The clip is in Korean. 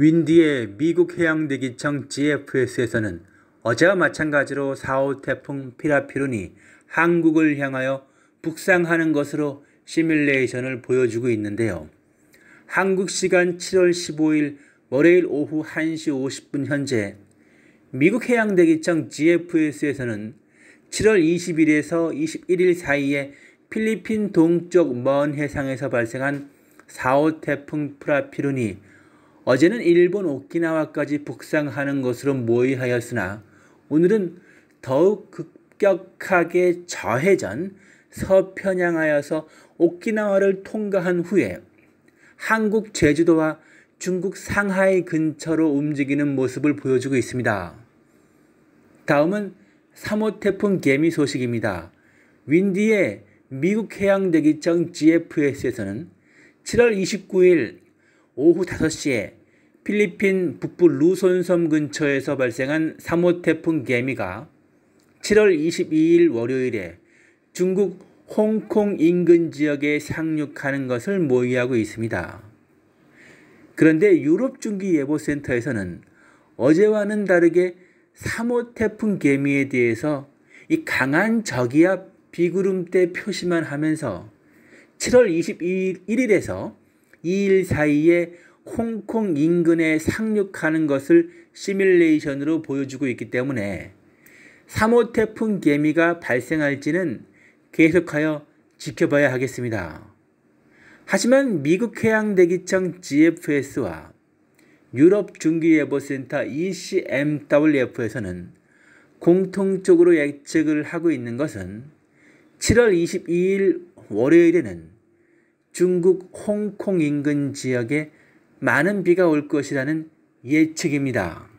윈디의 미국 해양대기청 GFS에서는 어제와 마찬가지로 4호 태풍 피라피룬이 한국을 향하여 북상하는 것으로 시뮬레이션을 보여주고 있는데요. 한국 시간 7월 15일 월요일 오후 1시 50분 현재 미국 해양대기청 GFS에서는 7월 20일에서 21일 사이에 필리핀 동쪽 먼 해상에서 발생한 4호 태풍 프라피룬이 어제는 일본 오키나와까지 북상하는 것으로 모의하였으나 오늘은 더욱 급격하게 저해전 서편향하여서 오키나와를 통과한 후에 한국 제주도와 중국 상하이 근처로 움직이는 모습을 보여주고 있습니다. 다음은 3호 태풍 개미 소식입니다. 윈디의 미국 해양대기청 GFS에서는 7월 29일 오후 5시에 필리핀 북부 루손섬 근처에서 발생한 3호 태풍 개미가 7월 22일 월요일에 중국 홍콩 인근 지역에 상륙하는 것을 모의하고 있습니다. 그런데 유럽 중기 예보 센터에서는 어제와는 다르게 3호 태풍 개미에 대해서 이 강한 저기압 비구름대 표시만 하면서 7월 21일에서 2일 사이에 홍콩 인근에 상륙하는 것을 시뮬레이션으로 보여주고 있기 때문에 3호 태풍 개미가 발생할지는 계속하여 지켜봐야 하겠습니다. 하지만 미국 해양대기청 GFS와 유럽 중기예보센터 ECMWF에서는 공통적으로 예측을 하고 있는 것은 7월 22일 월요일에는 중국 홍콩 인근 지역에 많은 비가 올 것이라는 예측입니다.